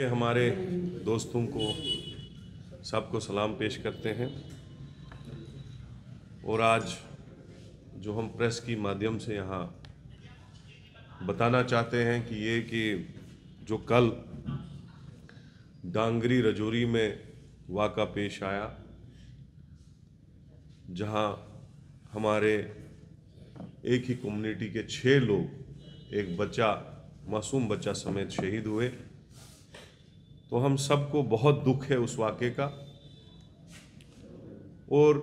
के हमारे दोस्तों को सबको सलाम पेश करते हैं और आज जो हम प्रेस की माध्यम से यहाँ बताना चाहते हैं कि ये कि जो कल डांगरी रजौरी में वाक़ा पेश आया जहाँ हमारे एक ही कम्युनिटी के छः लोग एक बच्चा मासूम बच्चा समेत शहीद हुए तो हम सबको बहुत दुख है उस वाक्य का और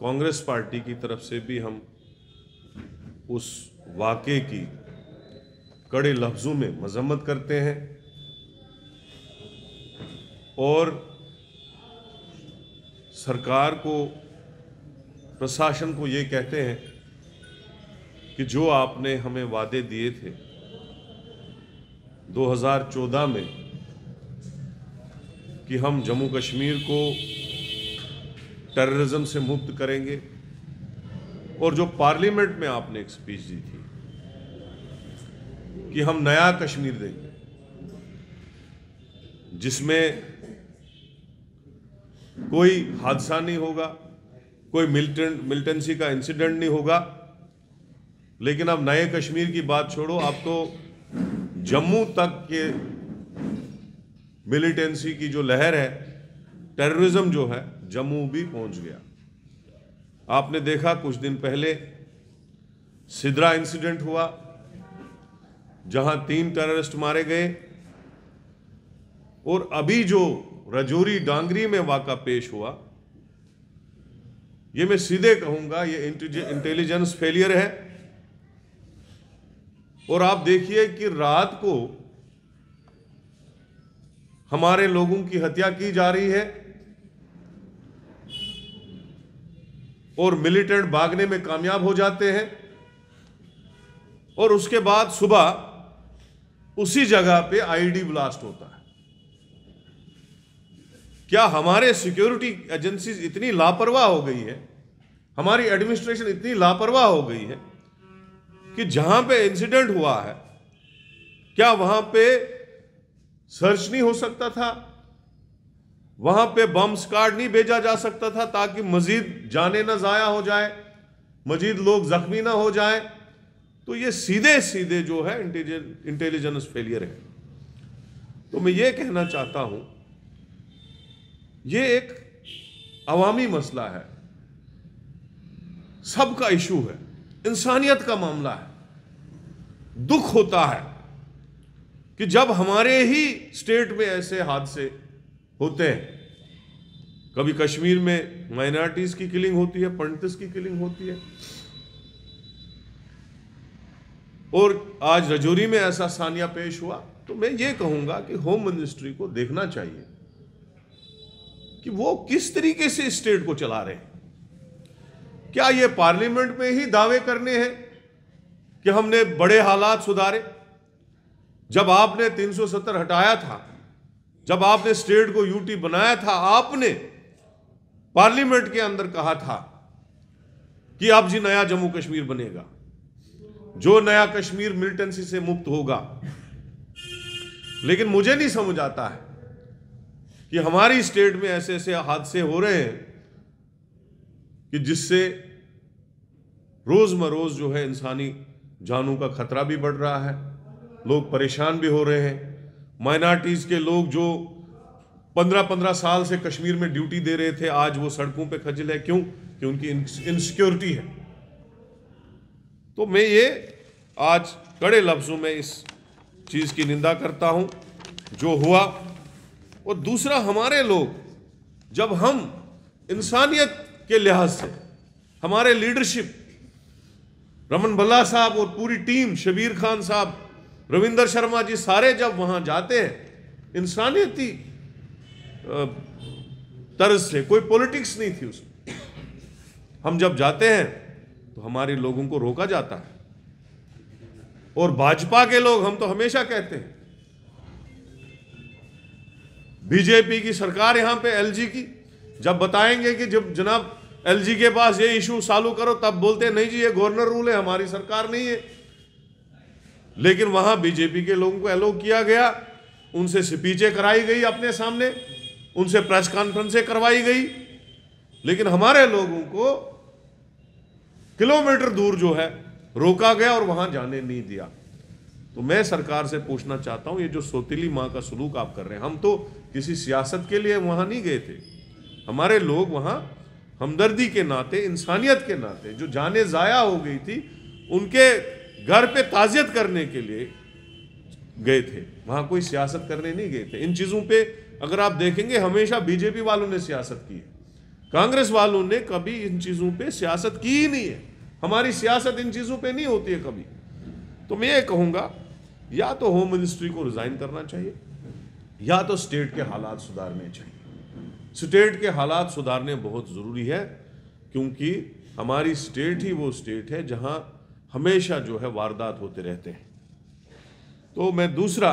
कांग्रेस पार्टी की तरफ से भी हम उस वाक्य की कड़े लफ्ज़ों में मजम्मत करते हैं और सरकार को प्रशासन को ये कहते हैं कि जो आपने हमें वादे दिए थे 2014 में कि हम जम्मू कश्मीर को टेररिज्म से मुक्त करेंगे और जो पार्लियामेंट में आपने एक स्पीच दी थी कि हम नया कश्मीर देंगे जिसमें कोई हादसा नहीं होगा कोई मिल्टन मिल्टेंसी का इंसिडेंट नहीं होगा लेकिन अब नए कश्मीर की बात छोड़ो आप तो जम्मू तक के मिलिटेंसी की जो लहर है टेररिज्म जो है जम्मू भी पहुंच गया आपने देखा कुछ दिन पहले सिद्रा इंसिडेंट हुआ जहां तीन टेररिस्ट मारे गए और अभी जो रजौरी डांगरी में वाका पेश हुआ ये मैं सीधे कहूंगा ये इंटेलिजेंस फेलियर है और आप देखिए कि रात को हमारे लोगों की हत्या की जा रही है और मिलिटेंट भागने में कामयाब हो जाते हैं और उसके बाद सुबह उसी जगह पे आईडी ब्लास्ट होता है क्या हमारे सिक्योरिटी एजेंसीज इतनी लापरवाह हो गई है हमारी एडमिनिस्ट्रेशन इतनी लापरवाह हो गई है कि जहां पे इंसिडेंट हुआ है क्या वहां पे सर्च नहीं हो सकता था वहां पे बम स्कार्ड नहीं भेजा जा सकता था ताकि मजीद जाने ना ज़ाया हो जाए मजीद लोग जख्मी ना हो जाए तो ये सीधे सीधे जो है इंटेलिजेंस फेलियर है तो मैं ये कहना चाहता हूं ये एक अवामी मसला है सबका इशू है इंसानियत का मामला है दुख होता है कि जब हमारे ही स्टेट में ऐसे हादसे होते हैं कभी कश्मीर में माइनॉरिटीज की किलिंग होती है पंडित की किलिंग होती है और आज रजौरी में ऐसा सानिया पेश हुआ तो मैं ये कहूंगा कि होम मिनिस्ट्री को देखना चाहिए कि वो किस तरीके से स्टेट को चला रहे हैं क्या ये पार्लियामेंट में ही दावे करने हैं कि हमने बड़े हालात सुधारे जब आपने 370 हटाया था जब आपने स्टेट को यूटी बनाया था आपने पार्लियामेंट के अंदर कहा था कि अब जी नया जम्मू कश्मीर बनेगा जो नया कश्मीर मिलिटेंसी से मुक्त होगा लेकिन मुझे नहीं समझ आता है कि हमारी स्टेट में ऐसे ऐसे हादसे हो रहे हैं कि जिससे रोज़ मरोज़ जो है इंसानी जानों का खतरा भी बढ़ रहा है लोग परेशान भी हो रहे हैं माइनॉरिटीज़ के लोग जो पंद्रह पंद्रह साल से कश्मीर में ड्यूटी दे रहे थे आज वो सड़कों पे खजल है क्यों कि उनकी इनसिक्योरिटी है तो मैं ये आज कड़े लफ्ज़ों में इस चीज़ की निंदा करता हूँ जो हुआ और दूसरा हमारे लोग जब हम इंसानियत के लिहाज से हमारे लीडरशिप रमन भल्ला साहब और पूरी टीम शबीर खान साहब रविंदर शर्मा जी सारे जब वहां जाते हैं इंसानियती तर्ज से कोई पॉलिटिक्स नहीं थी उसमें हम जब जाते हैं तो हमारे लोगों को रोका जाता है और भाजपा के लोग हम तो हमेशा कहते हैं बीजेपी की सरकार यहां पे एलजी की जब बताएंगे कि जब जनाब एलजी के पास ये इशू सालू करो तब बोलते नहीं जी ये गवर्नर रूल है हमारी सरकार नहीं है लेकिन वहां बीजेपी के लोगों को एलो किया गया उनसे स्पीचें कराई गई अपने सामने उनसे प्रेस कॉन्फ्रेंसें करवाई गई लेकिन हमारे लोगों को किलोमीटर दूर जो है रोका गया और वहां जाने नहीं दिया तो मैं सरकार से पूछना चाहता हूं ये जो सोतीली माँ का सलूक आप कर रहे हैं हम तो किसी सियासत के लिए वहां नहीं गए थे हमारे लोग वहां हमदर्दी के नाते इंसानियत के नाते जो जाने ज़ाया हो गई थी उनके घर पे ताजियत करने के लिए गए थे वहां कोई सियासत करने नहीं गए थे इन चीज़ों पे अगर आप देखेंगे हमेशा बीजेपी वालों ने सियासत की है कांग्रेस वालों ने कभी इन चीज़ों पे सियासत की ही नहीं है हमारी सियासत इन चीज़ों पे नहीं होती है कभी तो मैं ये कहूँगा या तो होम मिनिस्ट्री को रिज़ाइन करना चाहिए या तो स्टेट के हालात सुधारने चाहिए स्टेट के हालात सुधारने बहुत ज़रूरी है क्योंकि हमारी स्टेट ही वो स्टेट है जहाँ हमेशा जो है वारदात होते रहते हैं तो मैं दूसरा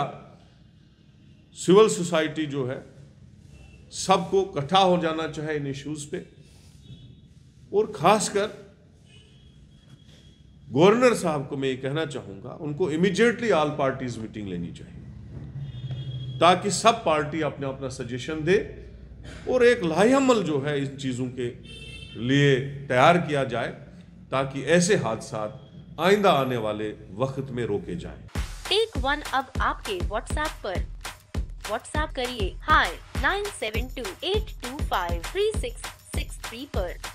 सिविल सोसाइटी जो है सबको इकट्ठा हो जाना चाहे इन इश्यूज़ पे और ख़ासकर गवर्नर साहब को मैं ये कहना चाहूँगा उनको इमीडिएटली ऑल पार्टीज मीटिंग लेनी चाहिए ताकि सब पार्टी अपना अपना सजेशन दे और एक लाहेमल जो है इन चीज़ों के लिए तैयार किया जाए ताकि ऐसे हादसा आइंदा आने वाले वक्त में रोके जाएं। टेक वन अब आपके व्हाट्सऐप पर व्हाट्सऐप करिए hi nine seven two eight two five three six six three आरोप